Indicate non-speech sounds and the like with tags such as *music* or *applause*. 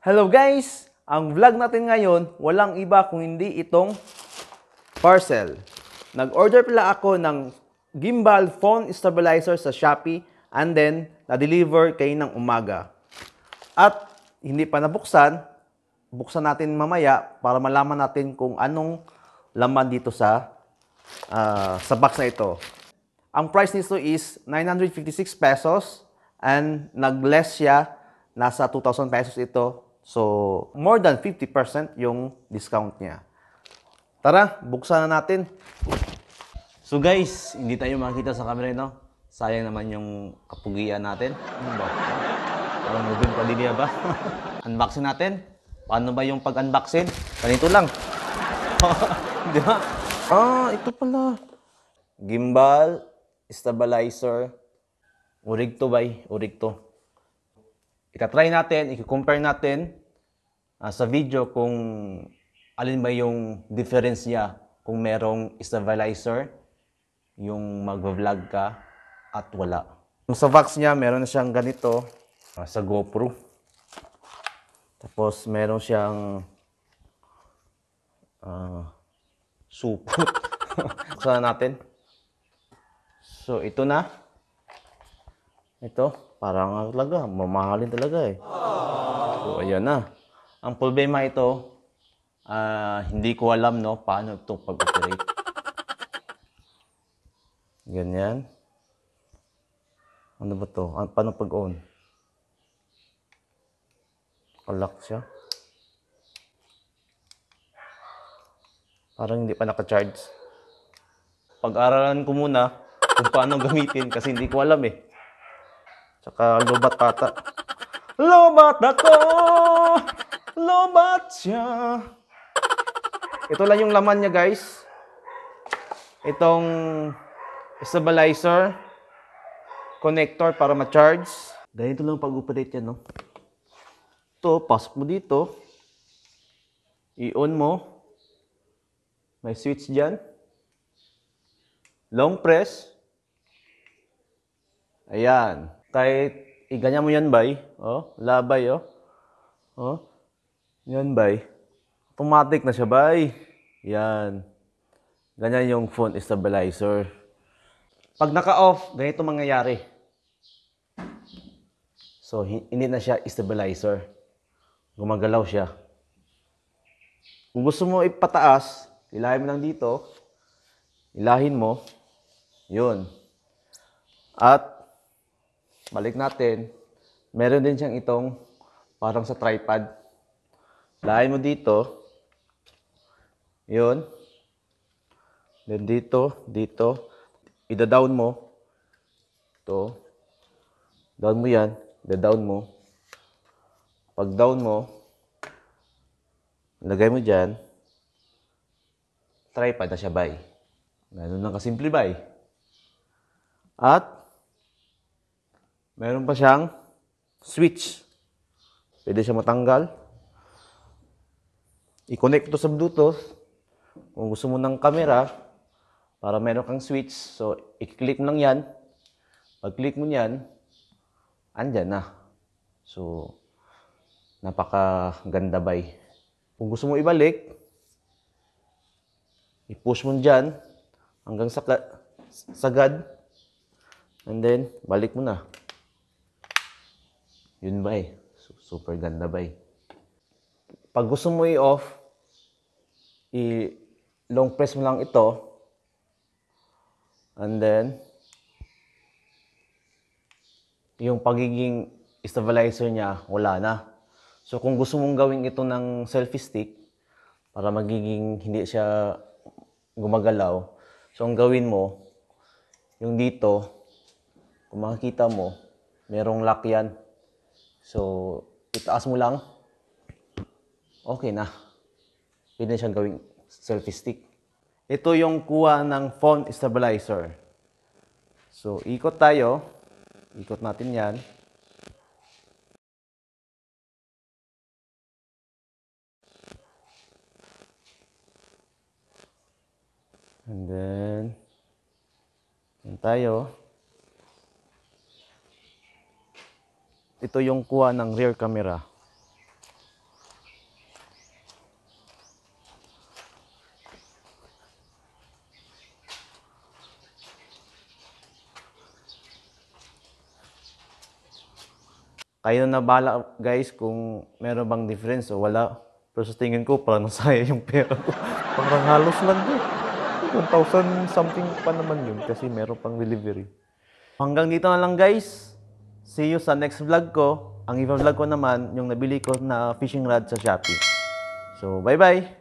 Hello guys! Ang vlog natin ngayon, walang iba kung hindi itong parcel. Nag-order pala ako ng gimbal phone stabilizer sa Shopee and then na-deliver kayo ng umaga. At hindi pa nabuksan, buksan natin mamaya para malaman natin kung anong laman dito sa uh, sa box na ito. Ang price nito is 956 pesos and nag-less siya nasa 2,000 pesos ito So, more than 50% yung discount niya. Tara, buksan na natin. So guys, hindi tayo makita sa camera, no? Sayang naman yung kapugian natin. Ano ba? Parang pa padilya ba? *laughs* unboxing natin. Paano ba yung pag-unboxing? Ganito lang. *laughs* Di ba? Ah, ito pala. Gimbal, stabilizer, urig to bay, urig to. Itatry natin, i-compare natin uh, sa video kung alin ba yung difference niya kung merong stabilizer, yung mag-vlog ka at wala. Sa Vax niya, meron na siyang ganito uh, sa GoPro. Tapos meron siyang uh, ah, supot. Buksan *laughs* natin. So ito na. Ito, parang talaga, mamahalin talaga eh. Aww. So ayan na. Ang problema ito, uh, hindi ko alam no, paano ito pag-operate. Ganyan. Ano ba to? paano pag-on? Lock siya. Parang hindi pa naka-charge. Pag-aralan ko muna kung paano gamitin kasi hindi ko alam eh. Tsaka lobat pata. Lobat ako! Lobatya. Ito lang yung laman niya, guys. Itong stabilizer, connector para ma-charge. Ganito lang pag-operate yan, no? Ito, pasok mo dito. I-on mo. May switch dyan. Long press. Ayan. Kahit iganya mo yan, bay. Oh, labay, oh. Oh. Yan, bay. Automatic na siya, bay. Yan. Ganyan yung phone stabilizer. Pag naka-off, ganito mangyayari. So, hindi na siya stabilizer. Gumagalaw siya. Kung gusto mo ipataas, ilahin mo lang dito. Ilahin mo. Yun. At, balik natin, meron din siyang itong parang sa tripod. Lahi mo dito. Yun. Then dito, dito. Ida-down mo. to Down mo yan. Ida-down mo. Pag down mo, lagay mo dyan. Tripod na siya, bay. Ganun lang kasimple, bay. At, meron pa siyang switch. Pwede siya matanggal i-connect to sa Bluetooth. Kung gusto mo ng camera, para meron kang switch. So, i-click mo lang yan. Pag-click mo yan, andyan na. So, napakaganda bay. Kung gusto mo ibalik, i-push mo dyan hanggang sa sagad. And then, balik mo na. Yun bay. super ganda bay. Pag gusto mo i-off, i-long press mo lang ito. And then, yung pagiging stabilizer niya, wala na. So, kung gusto mong gawin ito ng selfie stick, para magiging hindi siya gumagalaw, so ang gawin mo, yung dito, kung makikita mo, merong lock yan. So, itaas mo lang. Okay na. Pwede siyang gawing selfie stick. Ito yung kuha ng phone stabilizer. So, ikot tayo. Ikot natin yan. And then, yan tayo. Ito yung kuha ng rear camera. Kayo na bala guys kung meron bang difference o wala. Pero sa tingin ko, parang *laughs* nasaya yung pera ko. parang halos lang yun. 1,000 something pa naman yun kasi meron pang delivery. Hanggang dito na lang guys. See you sa next vlog ko. Ang iba vlog ko naman, yung nabili ko na fishing rod sa Shopee. So, bye-bye!